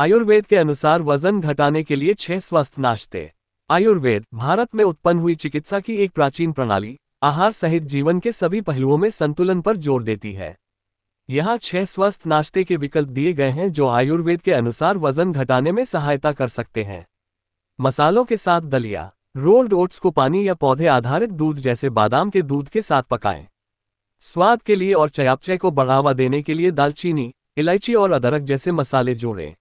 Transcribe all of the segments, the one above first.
आयुर्वेद के अनुसार वजन घटाने के लिए छह स्वस्थ नाश्ते आयुर्वेद भारत में उत्पन्न हुई चिकित्सा की एक प्राचीन प्रणाली आहार सहित जीवन के सभी पहलुओं में संतुलन पर जोर देती है यहाँ छह स्वस्थ नाश्ते के विकल्प दिए गए हैं जो आयुर्वेद के अनुसार वजन घटाने में सहायता कर सकते हैं मसालों के साथ दलिया रोल्ड ओट्स को पानी या पौधे आधारित दूध जैसे बादाम के दूध के साथ पकाएं स्वाद के लिए और चयापचय को बढ़ावा देने के लिए दालचीनी इलायची और अदरक जैसे मसाले जोड़ें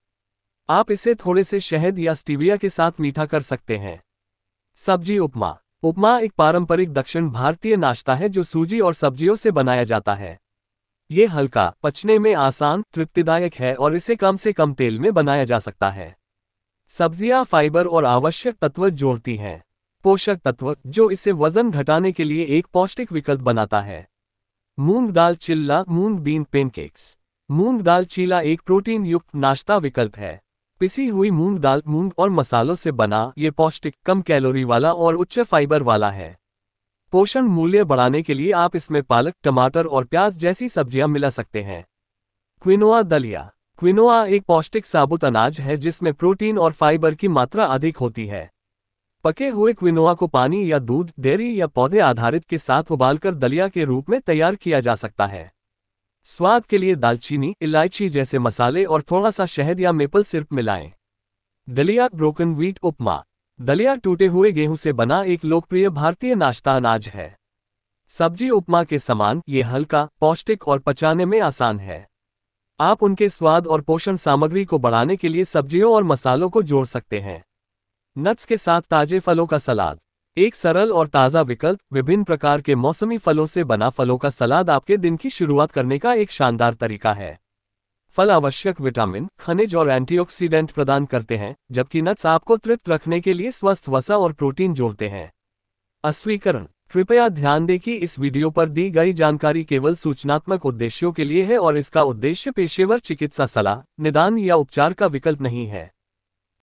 आप इसे थोड़े से शहद या स्टीविया के साथ मीठा कर सकते हैं सब्जी उपमा उपमा एक पारंपरिक दक्षिण भारतीय नाश्ता है जो सूजी और सब्जियों से बनाया जाता है ये हल्का पचने में आसान तृप्तिदायक है और इसे कम से कम तेल में बनाया जा सकता है सब्जियां फाइबर और आवश्यक तत्व जोड़ती हैं पोषक तत्व जो इसे वजन घटाने के लिए एक पौष्टिक विकल्प बनाता है मूंग दाल चिल्ला मूंग बीन पेनकेक्स मूंग दाल चीला एक प्रोटीन युक्त नाश्ता विकल्प है पिसी हुई मूंग दाल मूंग और मसालों से बना ये पौष्टिक कम कैलोरी वाला और उच्च फाइबर वाला है पोषण मूल्य बढ़ाने के लिए आप इसमें पालक टमाटर और प्याज जैसी सब्जियां मिला सकते हैं क्विनोआ दलिया क्विनोआ एक पौष्टिक साबुत अनाज है जिसमें प्रोटीन और फाइबर की मात्रा अधिक होती है पके हुए क्विनोआ को पानी या दूध डेयरी या पौधे आधारित के साथ उबालकर दलिया के रूप में तैयार किया जा सकता है स्वाद के लिए दालचीनी इलायची जैसे मसाले और थोड़ा सा शहद या मेपल सिरप मिलाएं दलिया ब्रोकन व्हीट उपमा दलिया टूटे हुए गेहूं से बना एक लोकप्रिय भारतीय नाश्ता अनाज है सब्जी उपमा के समान ये हल्का पौष्टिक और पचाने में आसान है आप उनके स्वाद और पोषण सामग्री को बढ़ाने के लिए सब्जियों और मसालों को जोड़ सकते हैं नट्स के साथ ताजे फलों का सलाद एक सरल और ताज़ा विकल्प विभिन्न प्रकार के मौसमी फलों से बना फलों का सलाद आपके दिन की शुरुआत करने का एक शानदार तरीका है फल आवश्यक विटामिन खनिज और एंटीऑक्सीडेंट प्रदान करते हैं जबकि नट्स आपको तृप्त रखने के लिए स्वस्थ वसा और प्रोटीन जोड़ते हैं अस्वीकरण कृपया ध्यान दें कि इस वीडियो पर दी गई जानकारी केवल सूचनात्मक उद्देश्यों के लिए है और इसका उद्देश्य पेशेवर चिकित्सा सलाह निदान या उपचार का विकल्प नहीं है